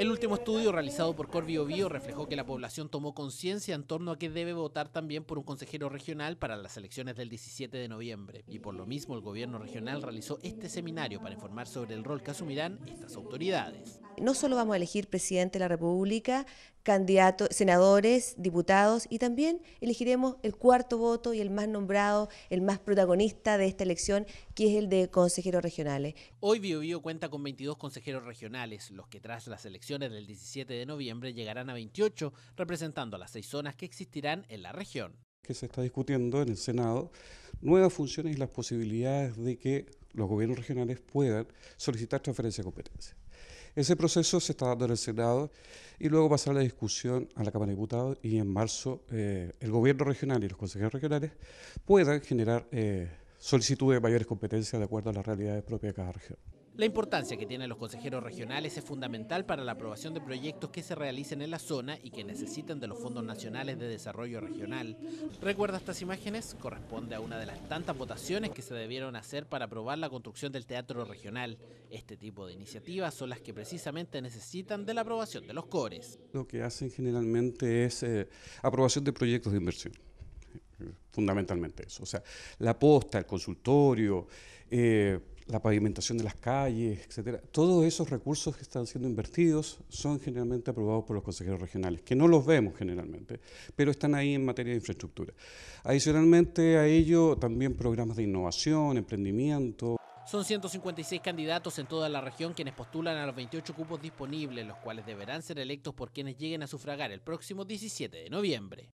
El último estudio realizado por Corvio Bio reflejó que la población tomó conciencia en torno a que debe votar también por un consejero regional para las elecciones del 17 de noviembre. Y por lo mismo, el gobierno regional realizó este seminario para informar sobre el rol que asumirán estas autoridades no solo vamos a elegir presidente de la República, candidatos, senadores, diputados y también elegiremos el cuarto voto y el más nombrado, el más protagonista de esta elección, que es el de consejeros regionales. Hoy BioBio cuenta con 22 consejeros regionales, los que tras las elecciones del 17 de noviembre llegarán a 28, representando a las seis zonas que existirán en la región. Que se está discutiendo en el Senado nuevas funciones y las posibilidades de que los gobiernos regionales puedan solicitar transferencia de competencias. Ese proceso se está dando en el Senado y luego pasar la discusión a la Cámara de Diputados y en marzo eh, el gobierno regional y los consejeros regionales puedan generar eh, solicitudes de mayores competencias de acuerdo a las realidades propias de cada región. La importancia que tienen los consejeros regionales es fundamental para la aprobación de proyectos que se realicen en la zona y que necesitan de los fondos nacionales de desarrollo regional. Recuerda estas imágenes, corresponde a una de las tantas votaciones que se debieron hacer para aprobar la construcción del teatro regional. Este tipo de iniciativas son las que precisamente necesitan de la aprobación de los CORES. Lo que hacen generalmente es eh, aprobación de proyectos de inversión eh, fundamentalmente eso. O sea, la posta, el consultorio, eh, la pavimentación de las calles, etcétera. Todos esos recursos que están siendo invertidos son generalmente aprobados por los consejeros regionales, que no los vemos generalmente, pero están ahí en materia de infraestructura. Adicionalmente a ello, también programas de innovación, emprendimiento. Son 156 candidatos en toda la región quienes postulan a los 28 cupos disponibles, los cuales deberán ser electos por quienes lleguen a sufragar el próximo 17 de noviembre.